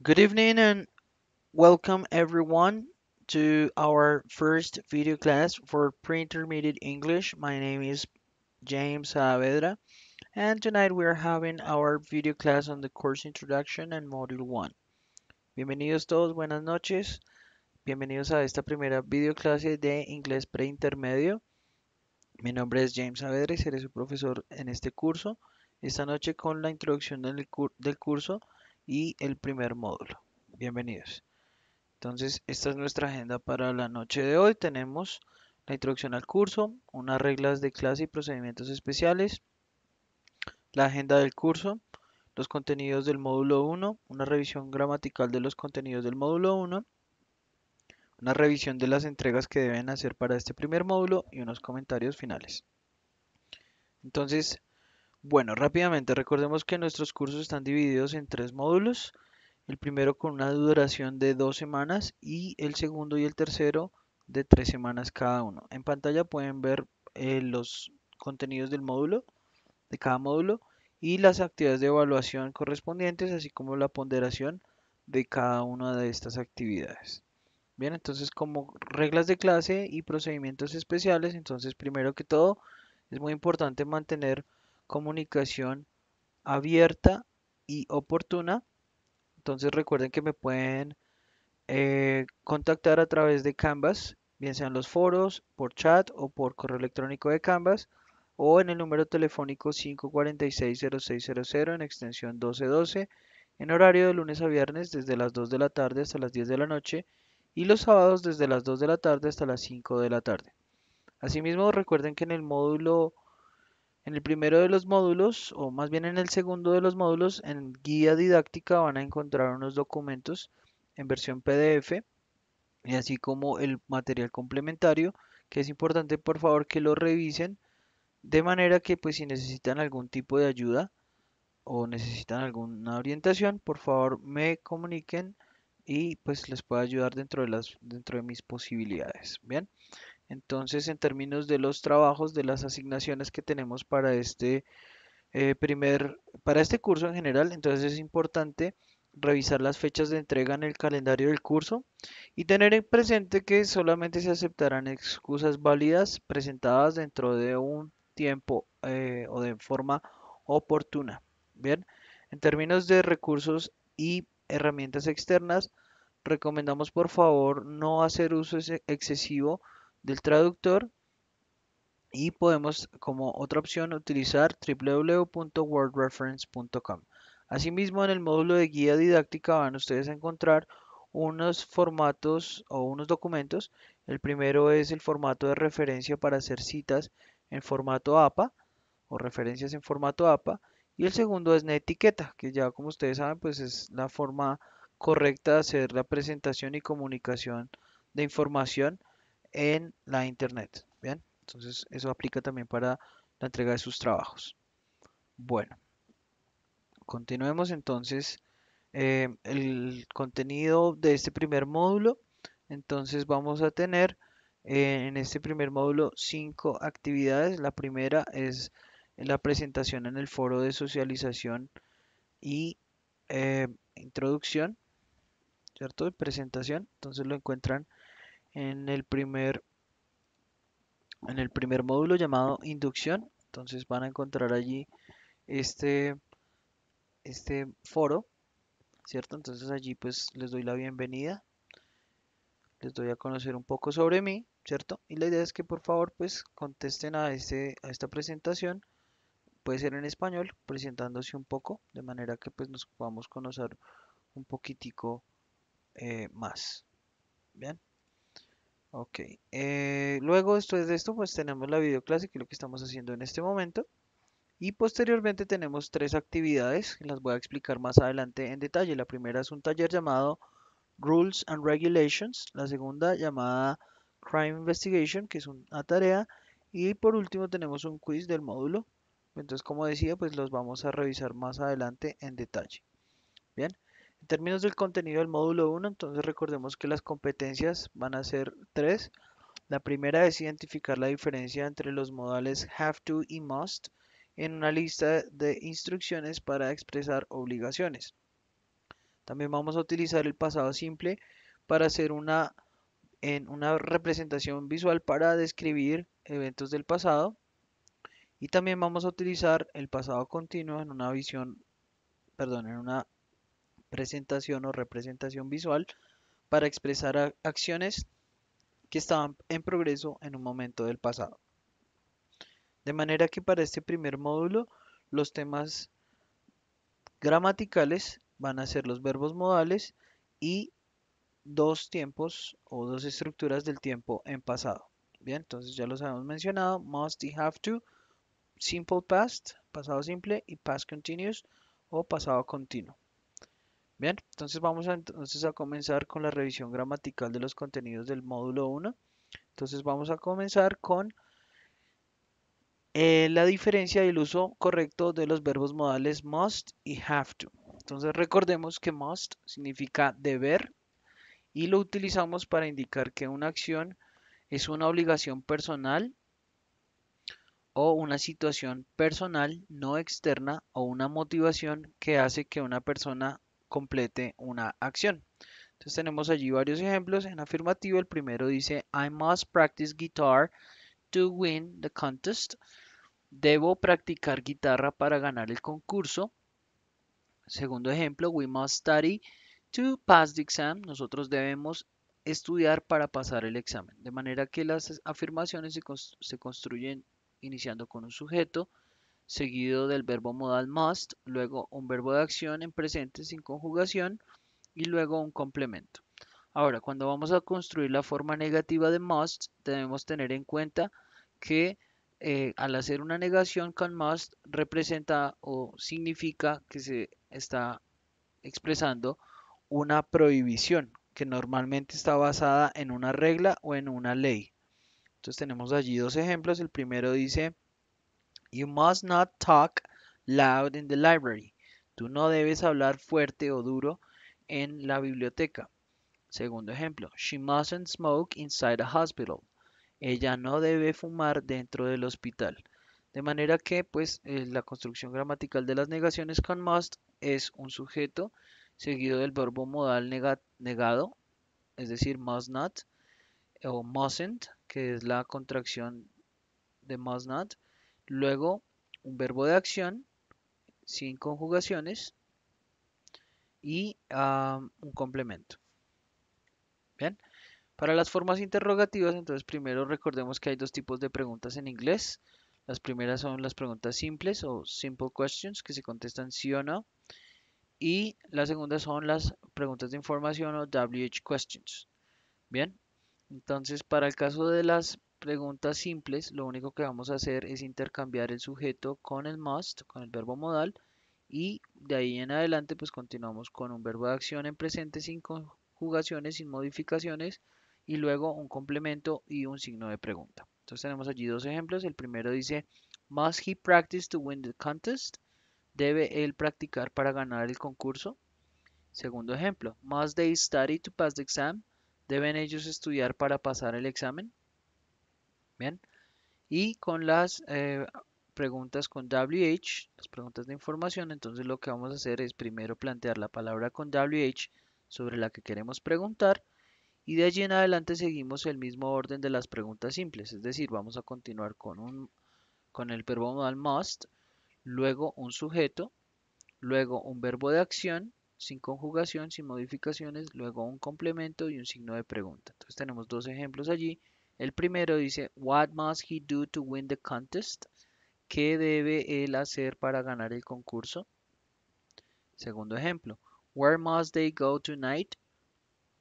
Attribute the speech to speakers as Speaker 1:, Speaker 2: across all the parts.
Speaker 1: Good evening and welcome everyone to our first video class for pre-intermediate English. My name is James Saavedra and tonight we are having our video class on the course introduction and module 1. Bienvenidos todos, buenas noches. Bienvenidos a esta primera video clase de inglés pre pre-intermedio. Mi nombre es James Saavedra y seré su profesor en este curso. Esta noche con la introducción del, cur del curso y el primer módulo. Bienvenidos. Entonces, esta es nuestra agenda para la noche de hoy. Tenemos la introducción al curso, unas reglas de clase y procedimientos especiales, la agenda del curso, los contenidos del módulo 1, una revisión gramatical de los contenidos del módulo 1, una revisión de las entregas que deben hacer para este primer módulo y unos comentarios finales. Entonces, bueno, rápidamente recordemos que nuestros cursos están divididos en tres módulos. El primero con una duración de dos semanas y el segundo y el tercero de tres semanas cada uno. En pantalla pueden ver eh, los contenidos del módulo, de cada módulo y las actividades de evaluación correspondientes, así como la ponderación de cada una de estas actividades. Bien, entonces como reglas de clase y procedimientos especiales, entonces primero que todo es muy importante mantener comunicación abierta y oportuna. Entonces recuerden que me pueden eh, contactar a través de Canvas, bien sean los foros, por chat o por correo electrónico de Canvas o en el número telefónico 546-0600 en extensión 1212 en horario de lunes a viernes desde las 2 de la tarde hasta las 10 de la noche y los sábados desde las 2 de la tarde hasta las 5 de la tarde. Asimismo, recuerden que en el módulo en el primero de los módulos, o más bien en el segundo de los módulos, en guía didáctica van a encontrar unos documentos en versión PDF, y así como el material complementario, que es importante por favor que lo revisen, de manera que pues si necesitan algún tipo de ayuda o necesitan alguna orientación, por favor me comuniquen y pues les puedo ayudar dentro de las dentro de mis posibilidades. Bien. Entonces, en términos de los trabajos, de las asignaciones que tenemos para este eh, primer, para este curso en general, entonces es importante revisar las fechas de entrega en el calendario del curso y tener en presente que solamente se aceptarán excusas válidas presentadas dentro de un tiempo eh, o de forma oportuna. Bien, en términos de recursos y herramientas externas, recomendamos por favor no hacer uso excesivo del traductor y podemos como otra opción utilizar www.wordreference.com. Asimismo, en el módulo de guía didáctica van ustedes a encontrar unos formatos o unos documentos. El primero es el formato de referencia para hacer citas en formato APA o referencias en formato APA y el segundo es la etiqueta, que ya como ustedes saben, pues es la forma correcta de hacer la presentación y comunicación de información en la internet. ¿bien? Entonces eso aplica también para la entrega de sus trabajos. Bueno, continuemos entonces eh, el contenido de este primer módulo. Entonces vamos a tener eh, en este primer módulo cinco actividades. La primera es la presentación en el foro de socialización y eh, introducción, ¿cierto? Presentación, entonces lo encuentran en el primer en el primer módulo llamado inducción. Entonces van a encontrar allí este, este foro, ¿cierto? Entonces allí pues les doy la bienvenida, les doy a conocer un poco sobre mí, ¿cierto? Y la idea es que por favor pues contesten a, este, a esta presentación, puede ser en español, presentándose un poco, de manera que pues nos podamos conocer un poquitico eh, más. Bien. Ok, eh, luego después de esto pues tenemos la videoclase que es lo que estamos haciendo en este momento y posteriormente tenemos tres actividades que las voy a explicar más adelante en detalle. La primera es un taller llamado Rules and Regulations, la segunda llamada Crime Investigation que es una tarea y por último tenemos un quiz del módulo. Entonces como decía pues los vamos a revisar más adelante en detalle. Bien. En términos del contenido del módulo 1, entonces recordemos que las competencias van a ser tres. La primera es identificar la diferencia entre los modales have to y must en una lista de instrucciones para expresar obligaciones. También vamos a utilizar el pasado simple para hacer una, en una representación visual para describir eventos del pasado. Y también vamos a utilizar el pasado continuo en una visión, perdón, en una presentación o representación visual para expresar acciones que estaban en progreso en un momento del pasado. De manera que para este primer módulo los temas gramaticales van a ser los verbos modales y dos tiempos o dos estructuras del tiempo en pasado. Bien, entonces ya los hemos mencionado, must y have to, simple past, pasado simple y past continuous o pasado continuo. Bien, entonces vamos a, entonces a comenzar con la revisión gramatical de los contenidos del módulo 1. Entonces vamos a comenzar con eh, la diferencia y el uso correcto de los verbos modales must y have to. Entonces recordemos que must significa deber y lo utilizamos para indicar que una acción es una obligación personal o una situación personal no externa o una motivación que hace que una persona complete una acción. Entonces tenemos allí varios ejemplos. En afirmativo el primero dice I must practice guitar to win the contest. Debo practicar guitarra para ganar el concurso. Segundo ejemplo, we must study to pass the exam. Nosotros debemos estudiar para pasar el examen. De manera que las afirmaciones se, construyen iniciando con un sujeto, seguido del verbo modal must, luego un verbo de acción en presente sin conjugación y luego un complemento. Ahora, cuando vamos a construir la forma negativa de must, debemos tener en cuenta que eh, al hacer una negación con must representa o significa que se está expresando una prohibición que normalmente está basada en una regla o en una ley. Entonces tenemos allí dos ejemplos. El primero dice You must not talk loud in the library. Tú no debes hablar fuerte o duro en la biblioteca. Segundo ejemplo, she mustn't smoke inside a hospital. Ella no debe fumar dentro del hospital. De manera que, pues, eh, la construcción gramatical de las negaciones con must es un sujeto seguido del verbo modal negado, es decir, must not o mustn't, que es la contracción de must not, Luego, un verbo de acción sin conjugaciones y ah, un complemento. Bien. Para las formas interrogativas, entonces primero recordemos que hay dos tipos de preguntas en inglés. Las primeras son las preguntas simples o simple questions que se contestan sí o no. Y las segunda son las preguntas de información o WH questions. Bien, entonces para el caso de las preguntas simples, lo único que vamos a hacer es intercambiar el sujeto con el must, con el verbo modal, y de ahí en adelante pues continuamos con un verbo de acción en presente sin conjugaciones, sin modificaciones, y luego un complemento y un signo de pregunta. Entonces tenemos allí dos ejemplos, el primero dice, must he practice to win the contest? ¿Debe él practicar para ganar el concurso? Segundo ejemplo, must they study to pass the exam? ¿Deben ellos estudiar para pasar el examen? Bien. Y con las eh, preguntas con WH, las preguntas de información, entonces lo que vamos a hacer es primero plantear la palabra con WH sobre la que queremos preguntar y de allí en adelante seguimos el mismo orden de las preguntas simples, es decir, vamos a continuar con, un, con el verbo modal must, luego un sujeto, luego un verbo de acción sin conjugación, sin modificaciones, luego un complemento y un signo de pregunta. Entonces tenemos dos ejemplos allí. El primero dice, What must he do to win the contest? ¿Qué debe él hacer para ganar el concurso? Segundo ejemplo, Where must they go tonight?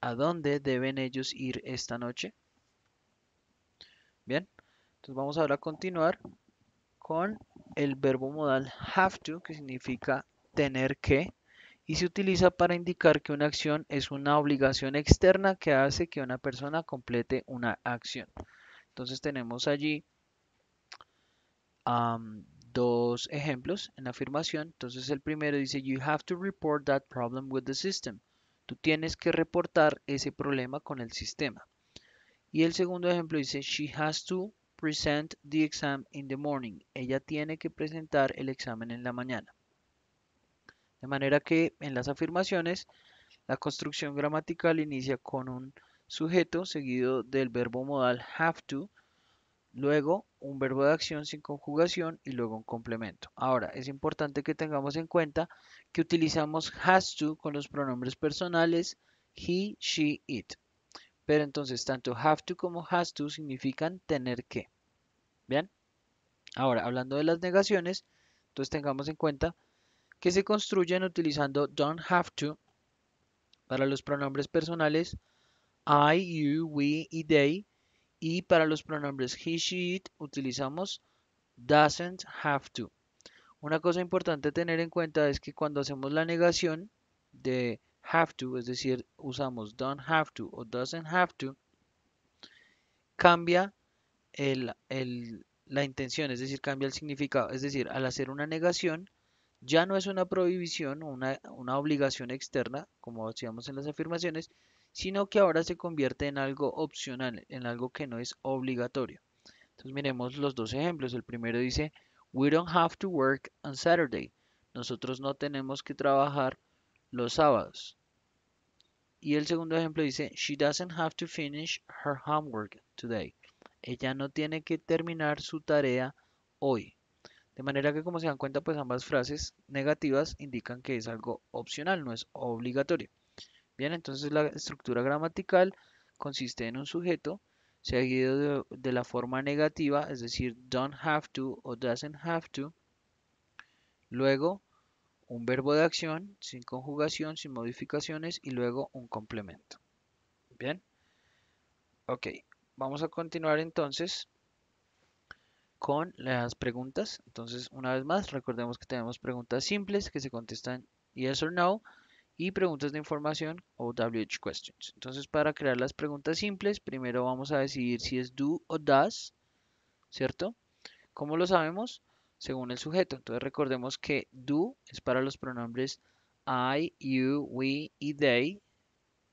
Speaker 1: ¿A dónde deben ellos ir esta noche? Bien, entonces vamos ahora a continuar con el verbo modal have to, que significa tener que y se utiliza para indicar que una acción es una obligación externa que hace que una persona complete una acción. Entonces tenemos allí dos ejemplos en la afirmación. Entonces el primero dice, you have to report that problem with the system. Tú tienes que reportar ese problema con el sistema. Y el segundo ejemplo dice, she has to present the exam in the morning. Ella tiene que presentar el examen en la mañana. De manera que en las afirmaciones la construcción gramatical inicia con un sujeto seguido del verbo modal have to, luego un verbo de acción sin conjugación y luego un complemento. Ahora, es importante que tengamos en cuenta que utilizamos has to con los pronombres personales he, she, it. Pero entonces tanto have to como has to significan tener que. ¿Bien? Ahora, hablando de las negaciones, entonces tengamos en cuenta que se construyen utilizando don't have to para los pronombres personales I, you, we y they y para los pronombres he, she, it utilizamos doesn't have to. Una cosa importante tener en cuenta es que cuando hacemos la negación de have to, es decir, usamos don't have to o doesn't have to, cambia la intención, es decir, cambia el significado. Es decir, al hacer una negación, ya no es una prohibición o una, una obligación externa, como decíamos en las afirmaciones, sino que ahora se convierte en algo opcional, en algo que no es obligatorio. Entonces miremos los dos ejemplos. El primero dice, We don't have to work on Saturday. Nosotros no tenemos que trabajar los sábados. Y el segundo ejemplo dice, She doesn't have to finish her homework today. Ella no tiene que terminar su tarea hoy. De manera que como se dan cuenta, pues ambas frases negativas indican que es algo opcional, no es obligatorio. Bien, entonces la estructura gramatical consiste en un sujeto seguido de, de la forma negativa, es decir, don't have to o doesn't have to. Luego un verbo de acción sin conjugación, sin modificaciones y luego un complemento. Bien. Ok, vamos a continuar entonces con las preguntas. Entonces, una vez más, recordemos que tenemos preguntas simples que se contestan yes or no y preguntas de información o WH questions. Entonces, para crear las preguntas simples, primero vamos a decidir si es do o does, ¿cierto? ¿Cómo lo sabemos? Según el sujeto. Entonces, recordemos que do es para los pronombres I, you, we y they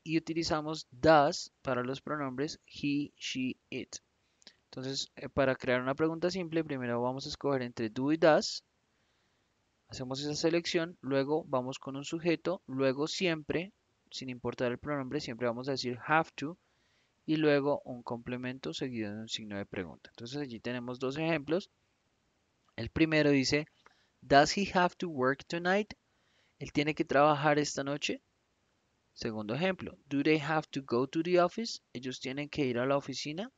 Speaker 1: y utilizamos does para los pronombres he, she, it. Entonces, eh, para crear una pregunta simple, primero vamos a escoger entre do y does. Hacemos esa selección, luego vamos con un sujeto, luego siempre, sin importar el pronombre, siempre vamos a decir have to, y luego un complemento seguido de un signo de pregunta. Entonces allí tenemos dos ejemplos. El primero dice, ¿Does he have to work tonight? ¿Él tiene que trabajar esta noche? Segundo ejemplo, ¿Do they have to go to the office? ¿Ellos tienen que ir a la oficina?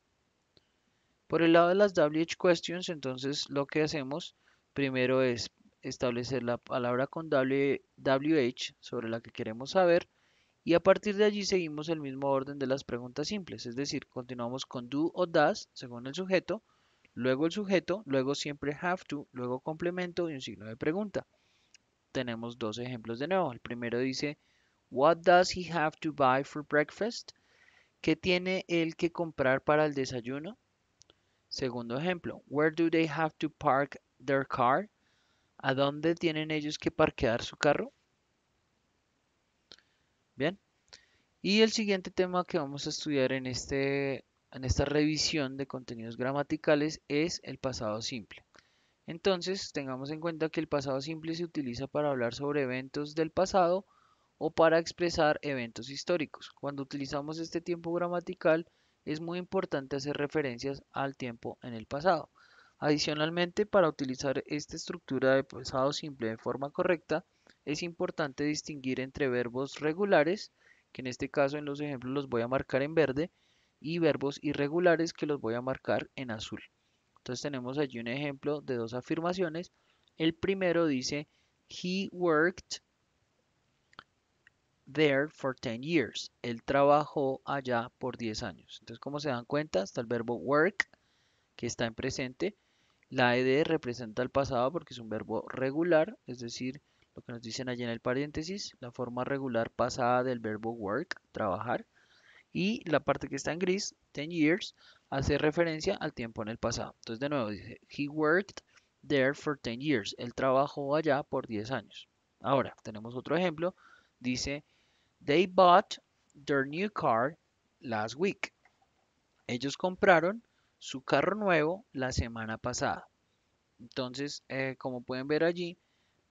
Speaker 1: Por el lado de las WH questions, entonces lo que hacemos primero es establecer la palabra con WH sobre la que queremos saber y a partir de allí seguimos el mismo orden de las preguntas simples, es decir, continuamos con do o does según el sujeto, luego el sujeto, luego siempre have to, luego complemento y un signo de pregunta. Tenemos dos ejemplos de nuevo. El primero dice, What does he have to buy for breakfast? ¿Qué tiene él que comprar para el desayuno? Segundo ejemplo, where do they have to park their car? ¿A dónde tienen ellos que parquear su carro? Bien. Y el siguiente tema que vamos a estudiar en, este, en esta revisión de contenidos gramaticales es el pasado simple. Entonces, tengamos en cuenta que el pasado simple se utiliza para hablar sobre eventos del pasado o para expresar eventos históricos. Cuando utilizamos este tiempo gramatical, es muy importante hacer referencias al tiempo en el pasado. Adicionalmente, para utilizar esta estructura de pasado simple de forma correcta, es importante distinguir entre verbos regulares, que en este caso en los ejemplos los voy a marcar en verde, y verbos irregulares que los voy a marcar en azul. Entonces tenemos allí un ejemplo de dos afirmaciones. El primero dice, he worked there for 10 years. Él trabajó allá por 10 años. Entonces, ¿cómo se dan cuenta, está el verbo work, que está en presente. La ed representa el pasado porque es un verbo regular, es decir, lo que nos dicen allí en el paréntesis, la forma regular pasada del verbo work, trabajar. Y la parte que está en gris, 10 years, hace referencia al tiempo en el pasado. Entonces, de nuevo, dice, he worked there for 10 years. Él trabajó allá por 10 años. Ahora, tenemos otro ejemplo. Dice, They bought their new car last week. Ellos compraron su carro nuevo la semana pasada. Entonces, eh, como pueden ver allí,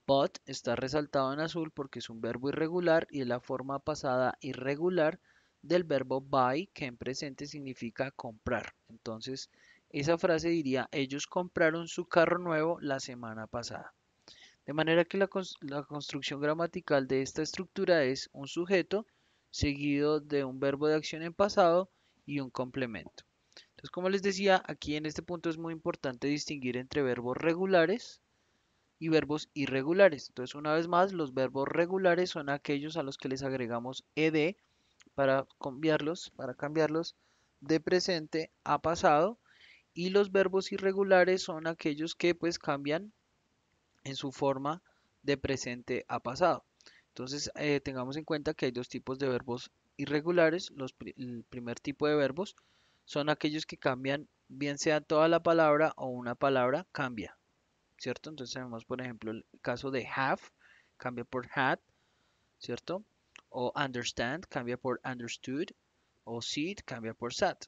Speaker 1: bought está resaltado en azul porque es un verbo irregular y es la forma pasada irregular del verbo buy, que en presente significa comprar. Entonces, esa frase diría, ellos compraron su carro nuevo la semana pasada de manera que la, construcción gramatical de esta estructura es un sujeto seguido de un verbo de acción en pasado y un complemento. Entonces, como les decía, aquí en este punto es muy importante distinguir entre verbos regulares y verbos irregulares. Entonces, una vez más, los verbos regulares son aquellos a los que les agregamos ed para cambiarlos, para cambiarlos de presente a pasado y los verbos irregulares son aquellos que pues cambian en su forma de presente a pasado. Entonces, eh, tengamos en cuenta que hay dos tipos de verbos irregulares. Los, el primer tipo de verbos son aquellos que cambian, bien sea toda la palabra o una palabra cambia, ¿cierto? Entonces tenemos, por ejemplo, el caso de have, cambia por had, ¿cierto? O understand, cambia por understood, o seed, cambia por sat,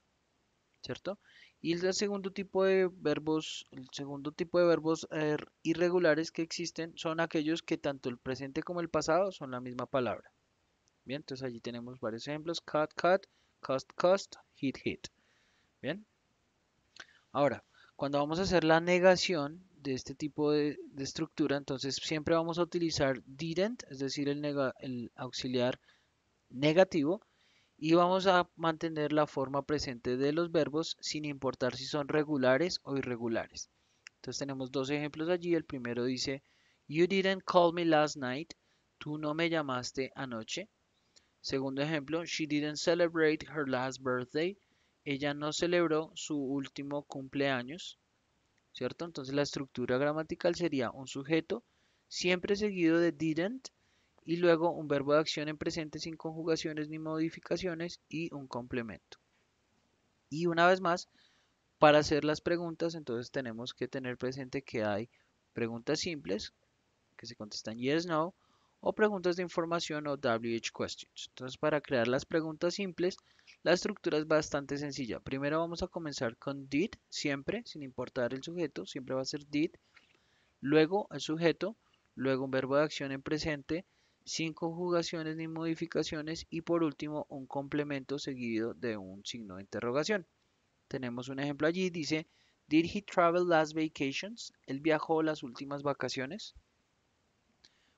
Speaker 1: ¿cierto? Y el segundo tipo de verbos, el segundo tipo de verbos eh, irregulares que existen son aquellos que tanto el presente como el pasado son la misma palabra. Bien, entonces allí tenemos varios ejemplos: cut, cut, cost, cost, hit, hit. Bien. Ahora, cuando vamos a hacer la negación de este tipo de, estructura, entonces siempre vamos a utilizar didn't, es decir, el, el auxiliar negativo y vamos a mantener la forma presente de los verbos sin importar si son regulares o irregulares. Entonces tenemos dos ejemplos allí. El primero dice, You didn't call me last night. Tú no me llamaste anoche. Segundo ejemplo, She didn't celebrate her last birthday. Ella no celebró su último cumpleaños. ¿Cierto? Entonces la estructura gramatical sería un sujeto siempre seguido de didn't y luego un verbo de acción en presente sin conjugaciones ni modificaciones y un complemento. Y una vez más, para hacer las preguntas, entonces tenemos que tener presente que hay preguntas simples, que se contestan yes, no, o preguntas de información o WH questions. Entonces, para crear las preguntas simples, la estructura es bastante sencilla. Primero vamos a comenzar con did, siempre, sin importar el sujeto, siempre va a ser did. Luego el sujeto, luego un verbo de acción en presente, sin conjugaciones ni modificaciones y por último un complemento seguido de un signo de interrogación. Tenemos un ejemplo allí, dice, ¿Did he travel last vacations? ¿Él viajó las últimas vacaciones?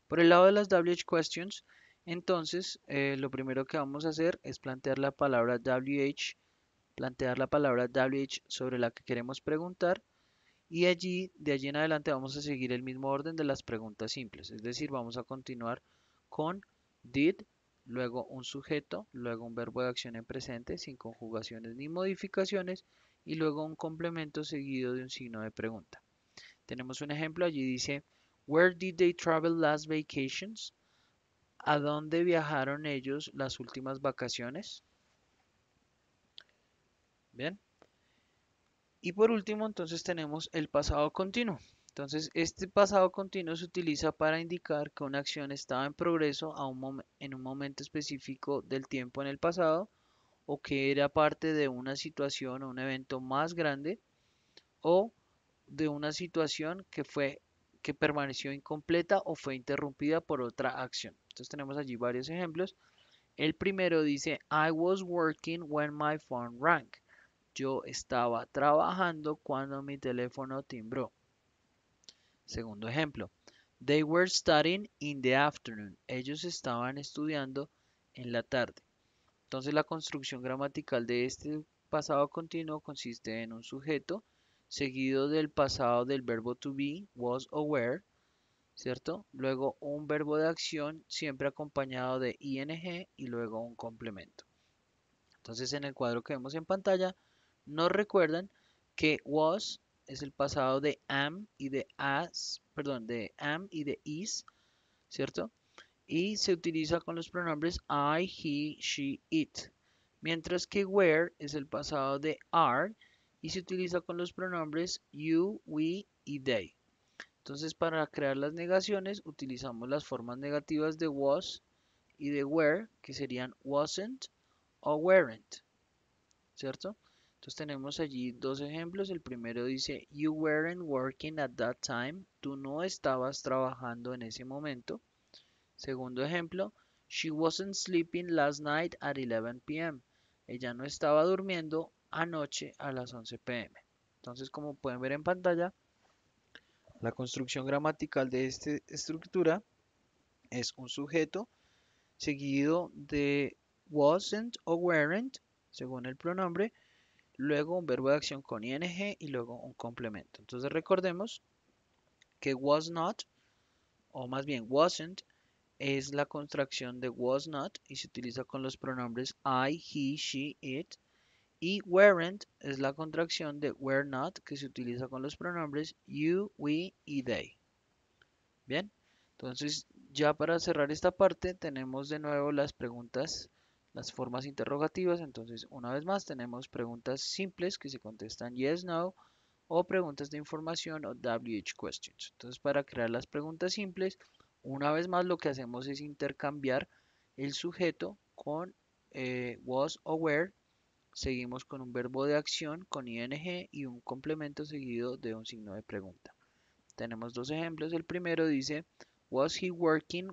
Speaker 1: Por el lado de las WH questions, entonces eh, lo primero que vamos a hacer es plantear la palabra WH, plantear la palabra WH sobre la que queremos preguntar y allí, de allí en adelante vamos a seguir el mismo orden de las preguntas simples, es decir, vamos a continuar con did, luego un sujeto, luego un verbo de acción en presente sin conjugaciones ni modificaciones y luego un complemento seguido de un signo de pregunta. Tenemos un ejemplo, allí dice, Where did they travel last vacations? ¿A dónde viajaron ellos las últimas vacaciones? Bien. Y por último, entonces tenemos el pasado continuo. Entonces, este pasado continuo se utiliza para indicar que una acción estaba en progreso a un en un momento específico del tiempo en el pasado o que era parte de una situación o un evento más grande o de una situación que fue que permaneció incompleta o fue interrumpida por otra acción. Entonces tenemos allí varios ejemplos. El primero dice I was working when my phone rang. Yo estaba trabajando cuando mi teléfono timbró. Segundo ejemplo, they were studying in the afternoon. Ellos estaban estudiando en la tarde. Entonces la construcción gramatical de este pasado continuo consiste en un sujeto seguido del pasado del verbo to be, was aware, ¿cierto? Luego un verbo de acción siempre acompañado de ing y luego un complemento. Entonces en el cuadro que vemos en pantalla nos recuerdan que was es el pasado de am y de as, perdón, de am y de is, ¿cierto? Y se utiliza con los pronombres I, he, she, it. Mientras que where es el pasado de are y se utiliza con los pronombres you, we y they. Entonces, para crear las negaciones utilizamos las formas negativas de was y de were, que serían wasn't o weren't, ¿cierto? Entonces tenemos allí dos ejemplos. El primero dice, you weren't working at that time. Tú no estabas trabajando en ese momento. Segundo ejemplo, she wasn't sleeping last night at 11 p.m. Ella no estaba durmiendo anoche a las 11 p.m. Entonces, como pueden ver en pantalla, la construcción gramatical de esta estructura es un sujeto seguido de wasn't o weren't, según el pronombre, luego un verbo de acción con ing y luego un complemento. Entonces recordemos que was not, o más bien wasn't, es la contracción de was not y se utiliza con los pronombres I, he, she, it. Y weren't es la contracción de were not que se utiliza con los pronombres you, we y they. Bien, entonces ya para cerrar esta parte tenemos de nuevo las preguntas las formas interrogativas. Entonces, una vez más, tenemos preguntas simples que se contestan yes, no, o preguntas de información o WH questions. Entonces, para crear las preguntas simples, una vez más lo que hacemos es intercambiar el sujeto con eh, was o Seguimos con un verbo de acción con ing y un complemento seguido de un signo de pregunta. Tenemos dos ejemplos. El primero dice, was he working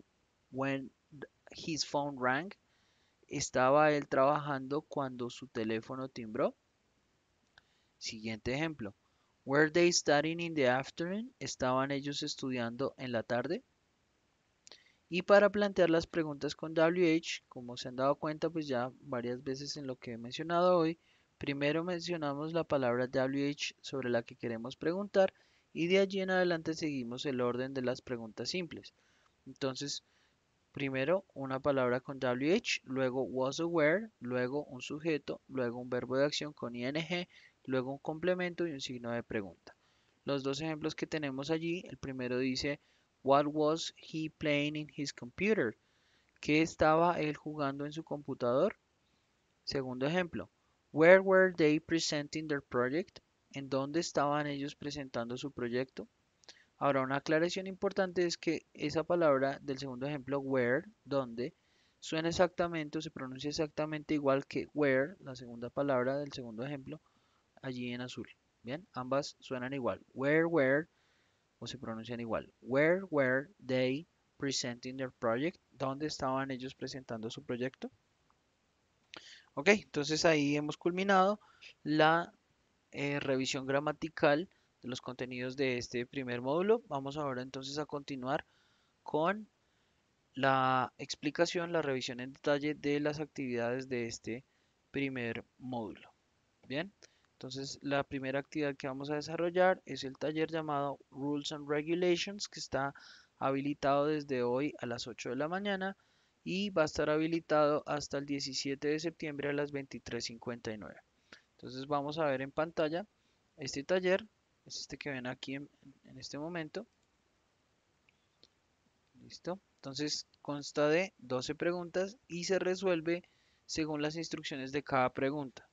Speaker 1: when his phone rang? estaba él trabajando cuando su teléfono timbró? Siguiente ejemplo. Were they studying in the afternoon? ¿Estaban ellos estudiando en la tarde? Y para plantear las preguntas con WH, como se han dado cuenta pues ya varias veces en lo que he mencionado hoy, primero mencionamos la palabra WH sobre la que queremos preguntar y de allí en adelante seguimos el orden de las preguntas simples. Entonces, Primero una palabra con WH, luego was aware, luego un sujeto, luego un verbo de acción con ING, luego un complemento y un signo de pregunta. Los dos ejemplos que tenemos allí, el primero dice What was he playing in his computer? ¿Qué estaba él jugando en su computador? Segundo ejemplo, Where were they presenting their project? ¿En dónde estaban ellos presentando su proyecto? Ahora, una aclaración importante es que esa palabra del segundo ejemplo, where, donde, suena exactamente o se pronuncia exactamente igual que where, la segunda palabra del segundo ejemplo, allí en azul. Bien, ambas suenan igual. Where, where, o se pronuncian igual. Where were they presenting their project? ¿Dónde estaban ellos presentando su proyecto? Ok, entonces ahí hemos culminado la eh, revisión gramatical de los contenidos de este primer módulo. Vamos ahora entonces a continuar con la explicación, la revisión en detalle de las actividades de este primer módulo. Bien, entonces la primera actividad que vamos a desarrollar es el taller llamado Rules and Regulations que está habilitado desde hoy a las 8 de la mañana y va a estar habilitado hasta el 17 de septiembre a las 23.59. Entonces vamos a ver en pantalla este taller es este que ven aquí en, este momento. Listo. Entonces consta de 12 preguntas y se resuelve según las instrucciones de cada pregunta.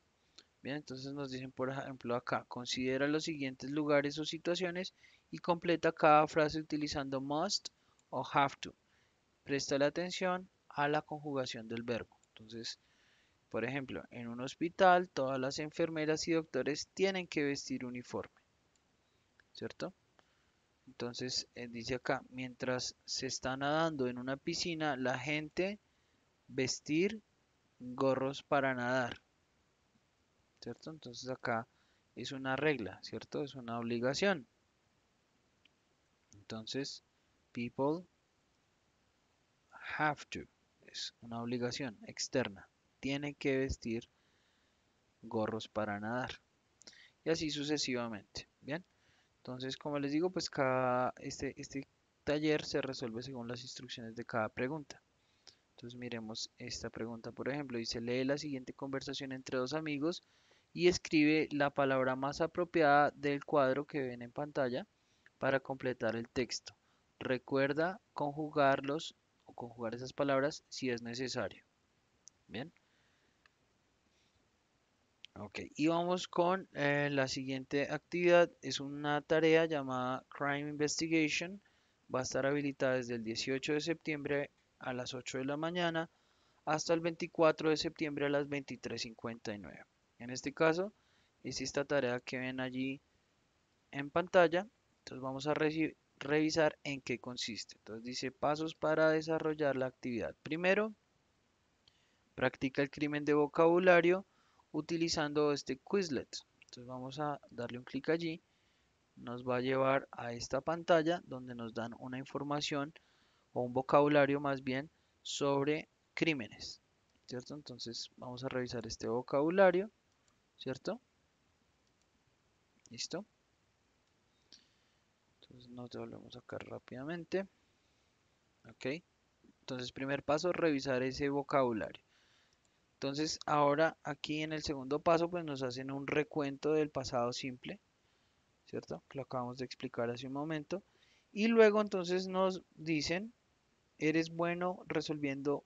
Speaker 1: Bien, entonces nos dicen, por ejemplo, acá, considera los siguientes lugares o situaciones y completa cada frase utilizando must o have to. Presta la atención a la conjugación del verbo. Entonces, por ejemplo, en un hospital todas las enfermeras y doctores tienen que vestir uniforme. ¿cierto? Entonces eh, dice acá, mientras se está nadando en una piscina, la gente vestir gorros para nadar, ¿cierto? Entonces acá es una regla, ¿cierto? Es una obligación. Entonces, people have to, es una obligación externa, tiene que vestir gorros para nadar. Y así sucesivamente, ¿bien? Entonces, como les digo, pues cada, este, este, taller se resuelve según las instrucciones de cada pregunta. Entonces miremos esta pregunta, por ejemplo, dice lee la siguiente conversación entre dos amigos y escribe la palabra más apropiada del cuadro que ven en pantalla para completar el texto. Recuerda conjugarlos o conjugar esas palabras si es necesario. Bien. Ok, y vamos con eh, la siguiente actividad. Es una tarea llamada Crime Investigation. Va a estar habilitada desde el 18 de septiembre a las 8 de la mañana hasta el 24 de septiembre a las 23.59. En este caso, es esta tarea que ven allí en pantalla. Entonces vamos a revisar en qué consiste. Entonces dice pasos para desarrollar la actividad. Primero, practica el crimen de vocabulario utilizando este Quizlet. Entonces vamos a darle un clic allí. Nos va a llevar a esta pantalla donde nos dan una información o un vocabulario más bien sobre crímenes. ¿Cierto? Entonces vamos a revisar este vocabulario. ¿Cierto? Listo. Entonces nos devolvemos acá rápidamente. Ok. Entonces primer paso, revisar ese vocabulario. Entonces, ahora aquí en el segundo paso, pues nos hacen un recuento del pasado simple, ¿cierto? lo acabamos de explicar hace un momento. Y luego entonces nos dicen, eres bueno resolviendo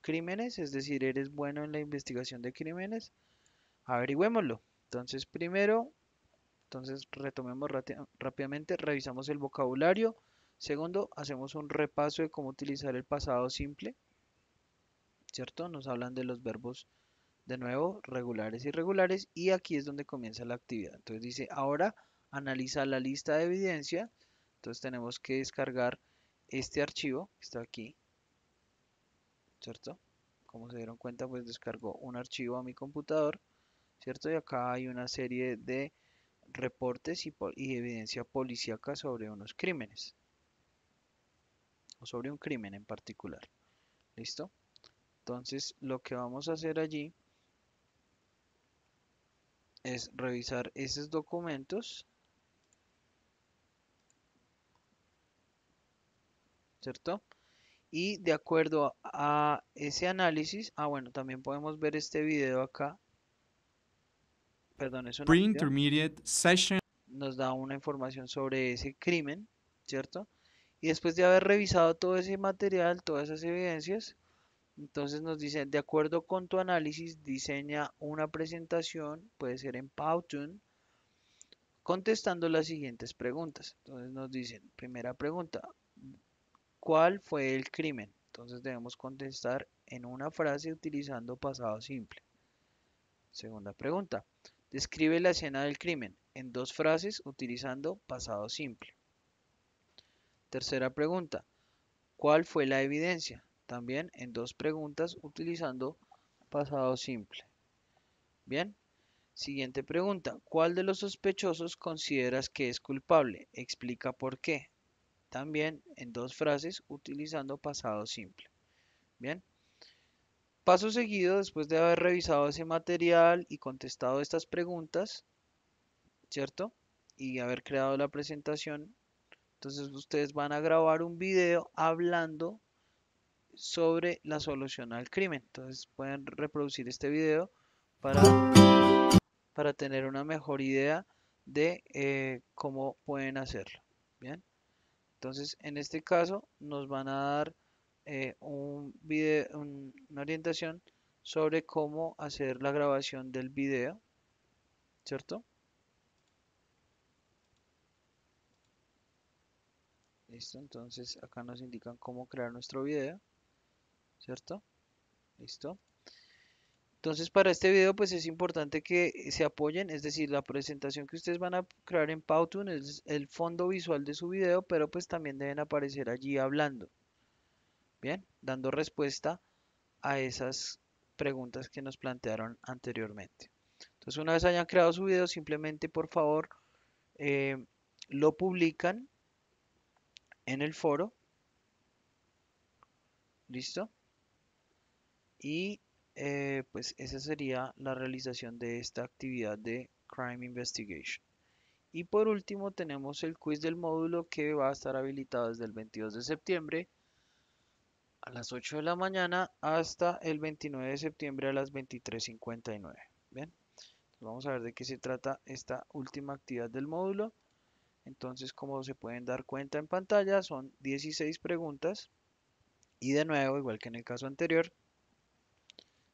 Speaker 1: crímenes, es decir, eres bueno en la investigación de crímenes. Averigüémoslo. Entonces, primero, entonces retomemos rápidamente, revisamos el vocabulario. Segundo, hacemos un repaso de cómo utilizar el pasado simple. ¿cierto? Nos hablan de los verbos de nuevo regulares y irregulares y aquí es donde comienza la actividad. Entonces dice, ahora analiza la lista de evidencia. Entonces tenemos que descargar este archivo que está aquí, ¿cierto? Como se dieron cuenta, pues descargó un archivo a mi computador, ¿cierto? Y acá hay una serie de reportes y, y evidencia policíaca sobre unos crímenes o sobre un crimen en particular. ¿Listo? Entonces lo que vamos a hacer allí es revisar esos documentos. ¿Cierto? Y de acuerdo a ese análisis, ah bueno, también podemos ver este video acá. Perdón, es intermediate session. Nos da una información sobre ese crimen, ¿cierto? Y después de haber revisado todo ese material, todas esas evidencias, entonces nos dicen, de acuerdo con tu análisis, diseña una presentación, puede ser en Powtoon, contestando las siguientes preguntas. Entonces nos dicen, primera pregunta, ¿cuál fue el crimen? Entonces debemos contestar en una frase utilizando pasado simple. Segunda pregunta, describe la escena del crimen en dos frases utilizando pasado simple. Tercera pregunta, ¿cuál fue la evidencia? también en dos preguntas utilizando pasado simple. Bien, siguiente pregunta. ¿Cuál de los sospechosos consideras que es culpable? Explica por qué. También en dos frases utilizando pasado simple. Bien. Paso seguido, después de haber revisado ese material y contestado estas preguntas, ¿cierto? Y haber creado la presentación, entonces ustedes van a grabar un video hablando sobre la solución al crimen. Entonces pueden reproducir este video para, para tener una mejor idea de eh, cómo pueden hacerlo. Bien, entonces en este caso nos van a dar eh, un video, una orientación sobre cómo hacer la grabación del video, ¿cierto? Listo, entonces acá nos indican cómo crear nuestro video. ¿cierto? ¿Listo? Entonces para este video pues es importante que se apoyen, es decir, la presentación que ustedes van a crear en Powtoon es el fondo visual de su video, pero pues también deben aparecer allí hablando, ¿bien? Dando respuesta a esas preguntas que nos plantearon anteriormente. Entonces una vez hayan creado su video, simplemente por favor eh, lo publican en el foro, ¿listo? Y eh, pues esa sería la realización de esta actividad de Crime Investigation. Y por último tenemos el quiz del módulo que va a estar habilitado desde el 22 de septiembre a las 8 de la mañana hasta el 29 de septiembre a las 23.59. Bien, vamos a ver de qué se trata esta última actividad del módulo. Entonces, como se pueden dar cuenta en pantalla, son 16 preguntas. Y de nuevo, igual que en el caso anterior,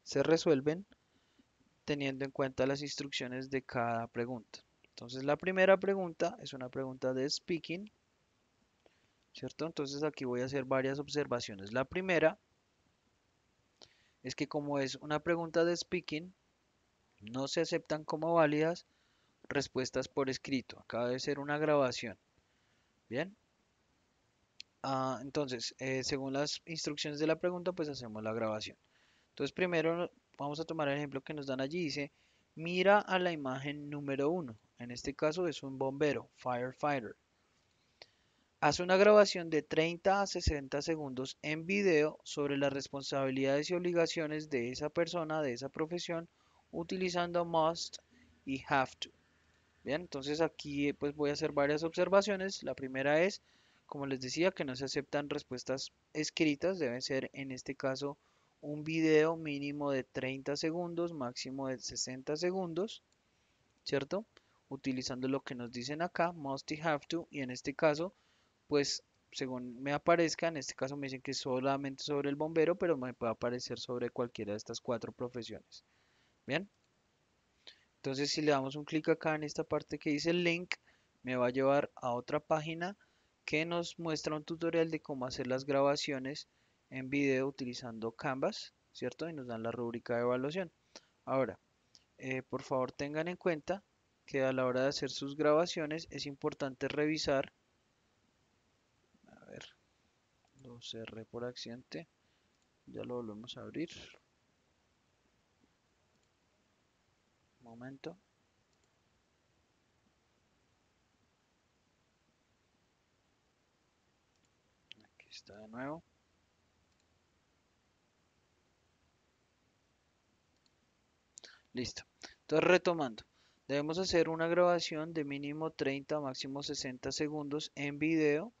Speaker 1: se resuelven teniendo en cuenta las instrucciones de cada pregunta. Entonces la primera pregunta es una pregunta de speaking, ¿cierto? Entonces aquí voy a hacer varias observaciones. La primera es que como es una pregunta de speaking, no se aceptan como válidas respuestas por escrito. Acaba de ser una grabación. Bien. Ah, entonces, eh, según las instrucciones de la pregunta, pues hacemos la grabación. Entonces primero vamos a tomar el ejemplo que nos dan allí. Dice, mira a la imagen número 1. En este caso es un bombero, firefighter. Haz una grabación de 30 a 60 segundos en video sobre las responsabilidades y obligaciones de esa persona, de esa profesión, utilizando must y have to. Bien, entonces aquí eh, pues voy a hacer varias observaciones. La primera es, como les decía, que no se aceptan respuestas escritas, deben ser en este caso un video mínimo de 30 segundos, máximo de 60 segundos, ¿cierto? Utilizando lo que nos dicen acá, must have to, y en este caso, pues según me aparezca, en este caso me dicen que solamente sobre el bombero, pero me puede aparecer sobre cualquiera de estas cuatro profesiones. Bien, entonces si le damos un clic acá en esta parte que dice link, me va a llevar a otra página que nos muestra un tutorial de cómo hacer las grabaciones en video utilizando Canvas, ¿cierto? Y nos dan la rúbrica de evaluación. Ahora, eh, por favor tengan en cuenta que a la hora de hacer sus grabaciones es importante revisar, a ver, lo cerré por accidente, ya lo volvemos a abrir. Un momento. Aquí está de nuevo. Listo. Entonces, retomando. Debemos hacer una grabación de mínimo 30 o máximo 60 segundos en video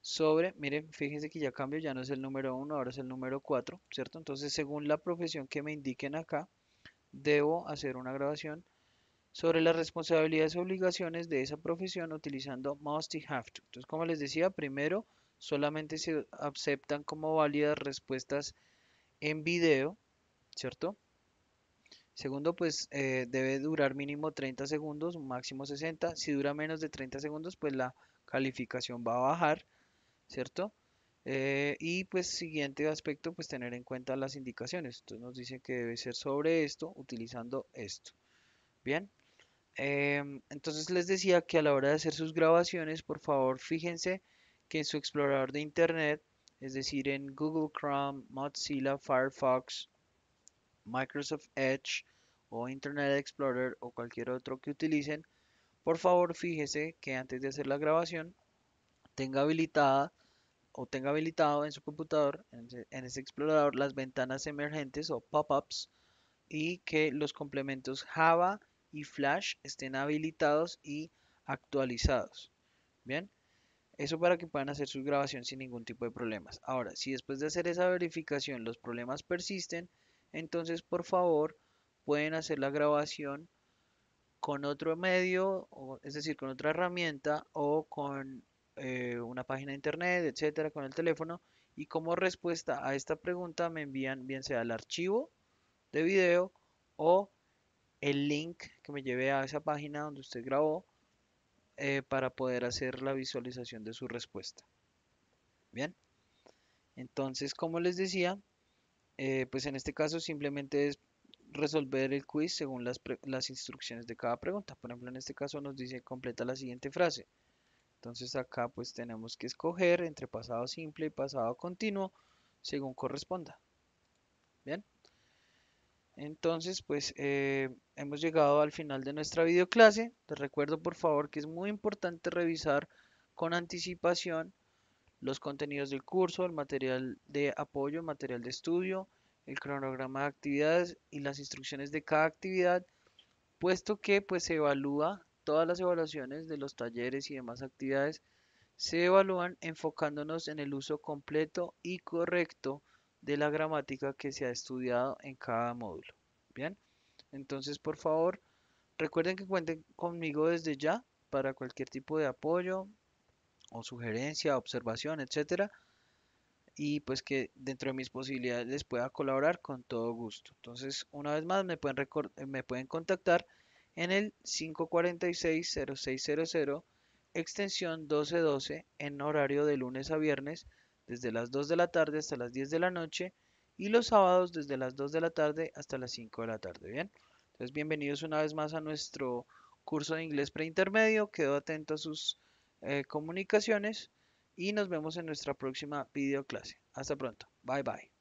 Speaker 1: sobre, miren, fíjense que ya cambio, ya no es el número 1, ahora es el número 4, ¿cierto? Entonces, según la profesión que me indiquen acá, debo hacer una grabación sobre las responsabilidades y obligaciones de esa profesión utilizando must y have to. Entonces, como les decía, primero solamente se aceptan como válidas respuestas en video, ¿cierto? Segundo, pues eh, debe durar mínimo 30 segundos, máximo 60. Si dura menos de 30 segundos, pues la calificación va a bajar, ¿cierto? Eh, y pues siguiente aspecto, pues tener en cuenta las indicaciones. Entonces nos dice que debe ser sobre esto, utilizando esto. Bien. Em, entonces les decía que a la hora de hacer sus grabaciones, por favor fíjense que en su explorador de Internet, es decir, en Google Chrome, Mozilla, Firefox Microsoft Edge o Internet Explorer o cualquier otro que utilicen, por favor fíjese que antes de hacer la grabación tenga habilitada o tenga habilitado en su computador, en ese explorador, las ventanas emergentes o pop-ups y que los complementos Java y Flash estén habilitados y actualizados. Bien, eso para que puedan hacer su grabación sin ningún tipo de problemas. Ahora, si después de hacer esa verificación los problemas persisten, entonces, por favor, pueden hacer la grabación con otro medio, es decir, con otra herramienta o con eh, una página de internet, etcétera, con el teléfono. Y como respuesta a esta pregunta me envían bien sea el archivo de video o el link que me lleve a esa página donde usted grabó eh, para poder hacer la visualización de su respuesta. Bien, entonces como les decía, eh, pues en este caso simplemente es resolver el quiz según las, instrucciones de cada pregunta. Por ejemplo, en este caso nos dice completa la siguiente frase. Entonces acá pues tenemos que escoger entre pasado simple y pasado continuo según corresponda. Bien. Entonces pues eh, hemos llegado al final de nuestra videoclase. Les recuerdo por favor que es muy importante revisar con anticipación los contenidos del curso, el material de apoyo, material de estudio, el cronograma de actividades y las instrucciones de cada actividad, puesto que pues se evalúa todas las evaluaciones de los talleres y demás actividades se evalúan enfocándonos en el uso completo y correcto de la gramática que se ha estudiado en cada módulo. Bien, entonces por favor recuerden que cuenten conmigo desde ya para cualquier tipo de apoyo, o sugerencia, observación, etcétera, y pues que dentro de mis posibilidades les pueda colaborar con todo gusto. Entonces, una vez más, me pueden, me pueden contactar en el 546-0600, extensión 1212, en horario de lunes a viernes, desde las 2 de la tarde hasta las 10 de la noche, y los sábados desde las 2 de la tarde hasta las 5 de la tarde. Bien, entonces bienvenidos una vez más a nuestro curso de inglés preintermedio. Quedo atento a sus eh, comunicaciones y nos vemos en nuestra próxima videoclase. Hasta pronto. Bye bye.